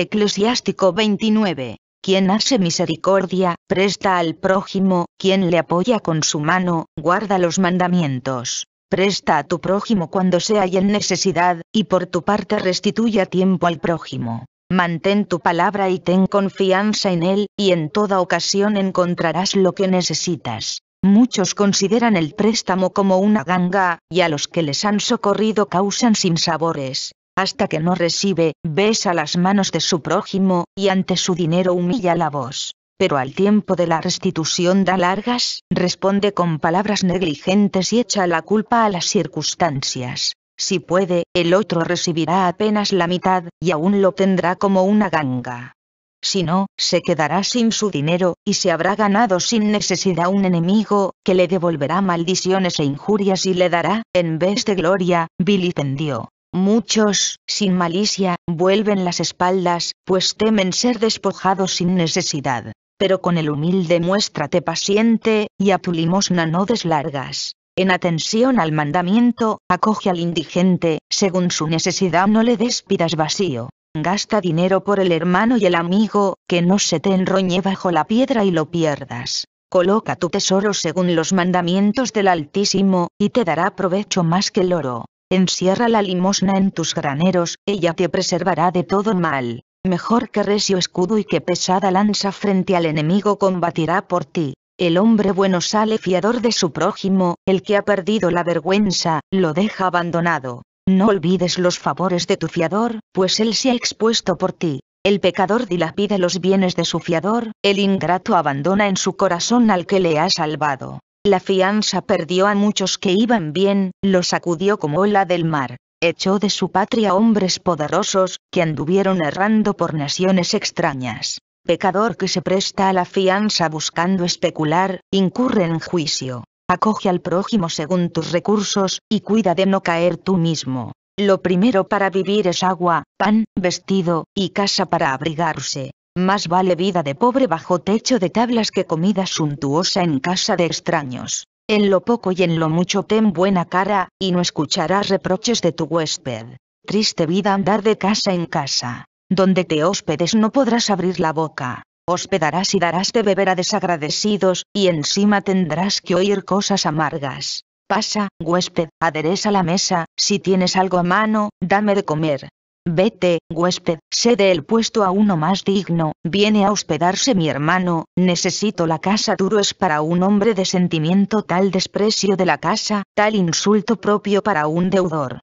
Eclesiástico 29. Quien hace misericordia, presta al prójimo, quien le apoya con su mano, guarda los mandamientos. Presta a tu prójimo cuando sea y en necesidad, y por tu parte restituye tiempo al prójimo. Mantén tu palabra y ten confianza en él, y en toda ocasión encontrarás lo que necesitas. Muchos consideran el préstamo como una ganga, y a los que les han socorrido causan sinsabores hasta que no recibe, besa las manos de su prójimo, y ante su dinero humilla la voz. Pero al tiempo de la restitución da largas, responde con palabras negligentes y echa la culpa a las circunstancias. Si puede, el otro recibirá apenas la mitad, y aún lo tendrá como una ganga. Si no, se quedará sin su dinero, y se habrá ganado sin necesidad un enemigo, que le devolverá maldiciones e injurias y le dará, en vez de gloria, vilipendio. Muchos, sin malicia, vuelven las espaldas, pues temen ser despojados sin necesidad. Pero con el humilde muéstrate paciente, y a tu limosna no deslargas. En atención al mandamiento, acoge al indigente, según su necesidad no le despidas vacío. Gasta dinero por el hermano y el amigo, que no se te enroñe bajo la piedra y lo pierdas. Coloca tu tesoro según los mandamientos del Altísimo, y te dará provecho más que el oro. Encierra la limosna en tus graneros, ella te preservará de todo mal. Mejor que recio escudo y que pesada lanza frente al enemigo combatirá por ti. El hombre bueno sale fiador de su prójimo, el que ha perdido la vergüenza, lo deja abandonado. No olvides los favores de tu fiador, pues él se ha expuesto por ti. El pecador dilapida los bienes de su fiador, el ingrato abandona en su corazón al que le ha salvado. La fianza perdió a muchos que iban bien, los sacudió como ola del mar. Echó de su patria hombres poderosos, que anduvieron errando por naciones extrañas. Pecador que se presta a la fianza buscando especular, incurre en juicio. Acoge al prójimo según tus recursos, y cuida de no caer tú mismo. Lo primero para vivir es agua, pan, vestido, y casa para abrigarse. Más vale vida de pobre bajo techo de tablas que comida suntuosa en casa de extraños. En lo poco y en lo mucho ten buena cara, y no escucharás reproches de tu huésped. Triste vida andar de casa en casa. Donde te hospedes no podrás abrir la boca. Hospedarás y darás de beber a desagradecidos, y encima tendrás que oír cosas amargas. Pasa, huésped, adereza la mesa, si tienes algo a mano, dame de comer, Vete, huésped, cede el puesto a uno más digno, viene a hospedarse mi hermano, necesito la casa duro es para un hombre de sentimiento tal desprecio de la casa, tal insulto propio para un deudor.